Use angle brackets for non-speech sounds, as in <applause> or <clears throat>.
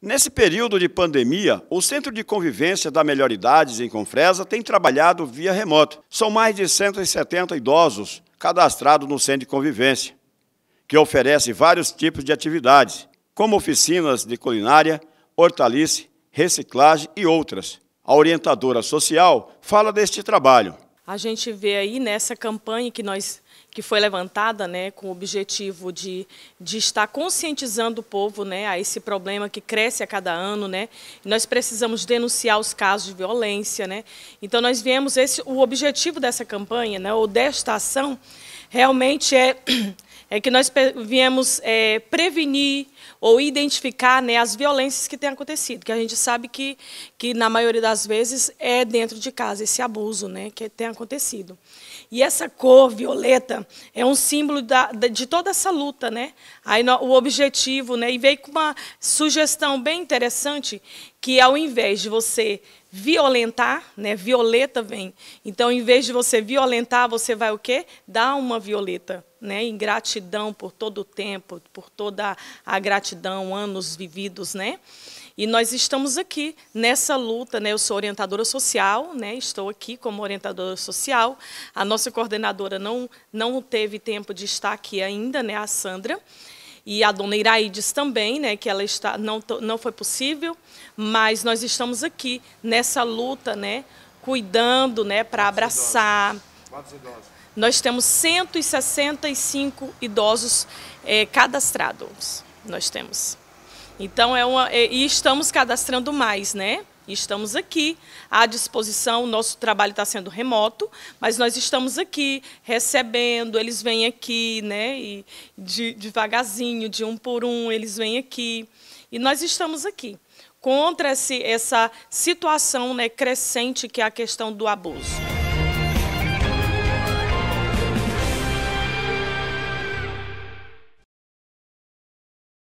Nesse período de pandemia, o Centro de Convivência da Melhor Idades em Confresa tem trabalhado via remoto. São mais de 170 idosos cadastrados no Centro de Convivência, que oferece vários tipos de atividades, como oficinas de culinária, hortalice, reciclagem e outras. A orientadora social fala deste trabalho. A gente vê aí nessa campanha que nós que foi levantada, né, com o objetivo de, de estar conscientizando o povo, né, a esse problema que cresce a cada ano, né. Nós precisamos denunciar os casos de violência, né. Então nós viemos esse o objetivo dessa campanha, né, ou desta ação, realmente é <clears throat> é que nós viemos é, prevenir ou identificar né, as violências que têm acontecido, que a gente sabe que, que, na maioria das vezes, é dentro de casa esse abuso né, que tem acontecido. E essa cor violeta é um símbolo da, de toda essa luta, né? Aí o objetivo, né? E veio com uma sugestão bem interessante que ao invés de você violentar, né? Violeta vem. Então, em vez de você violentar, você vai o quê? Dar uma violeta né, em gratidão por todo o tempo, por toda a gratidão, anos vividos, né? E nós estamos aqui nessa luta, né? Eu sou orientadora social, né? Estou aqui como orientadora social. A nossa coordenadora não não teve tempo de estar aqui ainda, né, a Sandra. E a dona Iraides também, né, que ela está não não foi possível, mas nós estamos aqui nessa luta, né, cuidando, né, para abraçar Quantos idosos? Nós temos 165 idosos é, cadastrados. Nós temos. Então é uma é, e estamos cadastrando mais, né? Estamos aqui à disposição. O nosso trabalho está sendo remoto, mas nós estamos aqui recebendo. Eles vêm aqui, né? E de, devagarzinho, de um por um, eles vêm aqui. E nós estamos aqui contra esse, essa situação né, crescente que é a questão do abuso.